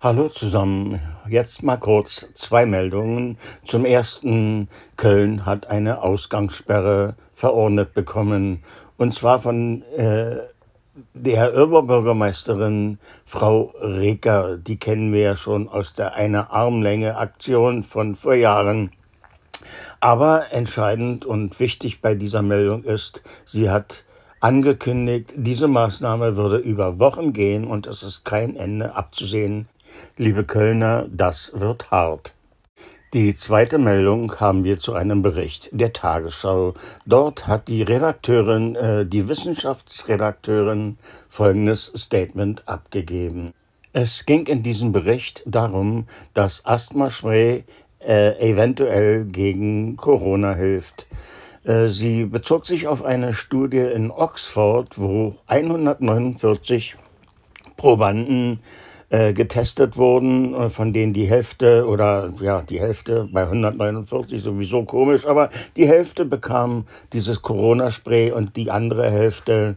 Hallo zusammen. Jetzt mal kurz zwei Meldungen. Zum ersten, Köln hat eine Ausgangssperre verordnet bekommen. Und zwar von äh, der Oberbürgermeisterin Frau Reker. Die kennen wir ja schon aus der Eine Armlänge Aktion von vor Jahren. Aber entscheidend und wichtig bei dieser Meldung ist, sie hat angekündigt, diese Maßnahme würde über Wochen gehen und es ist kein Ende abzusehen. Liebe Kölner, das wird hart. Die zweite Meldung haben wir zu einem Bericht der Tagesschau. Dort hat die Redakteurin, äh, die Wissenschaftsredakteurin, folgendes Statement abgegeben. Es ging in diesem Bericht darum, dass Asthmaspray äh, eventuell gegen Corona hilft. Äh, sie bezog sich auf eine Studie in Oxford, wo 149 Probanden äh, getestet wurden, äh, von denen die Hälfte oder ja, die Hälfte bei 149 sowieso komisch, aber die Hälfte bekam dieses Corona-Spray und die andere Hälfte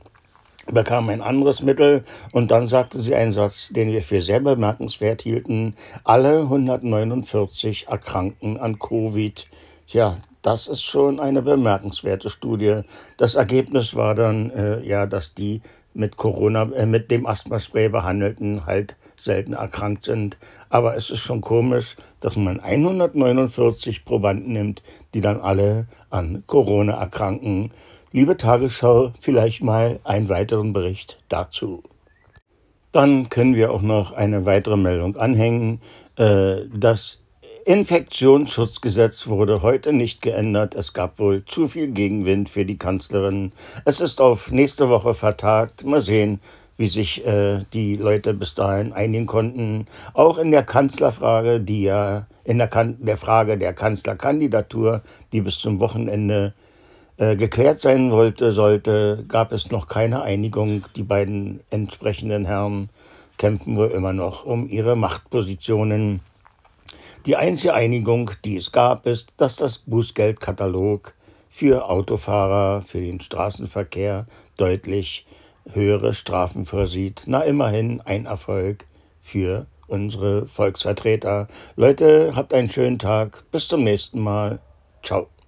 bekam ein anderes Mittel und dann sagte sie einen Satz, den wir für sehr bemerkenswert hielten. Alle 149 erkranken an Covid. Ja, das ist schon eine bemerkenswerte Studie. Das Ergebnis war dann, äh, ja, dass die mit Corona, äh, mit dem Asthma-Spray behandelten halt selten erkrankt sind. Aber es ist schon komisch, dass man 149 Probanden nimmt, die dann alle an Corona erkranken. Liebe Tagesschau, vielleicht mal einen weiteren Bericht dazu. Dann können wir auch noch eine weitere Meldung anhängen. Äh, das Infektionsschutzgesetz wurde heute nicht geändert. Es gab wohl zu viel Gegenwind für die Kanzlerin. Es ist auf nächste Woche vertagt. Mal sehen, wie sich äh, die Leute bis dahin einigen konnten. Auch in der Kanzlerfrage, die ja in der, kan der Frage der Kanzlerkandidatur, die bis zum Wochenende äh, geklärt sein wollte, sollte, gab es noch keine Einigung. Die beiden entsprechenden Herren kämpfen wohl immer noch um ihre Machtpositionen. Die einzige Einigung, die es gab, ist, dass das Bußgeldkatalog für Autofahrer, für den Straßenverkehr deutlich höhere Strafen vorsieht. Na immerhin ein Erfolg für unsere Volksvertreter. Leute, habt einen schönen Tag. Bis zum nächsten Mal. Ciao.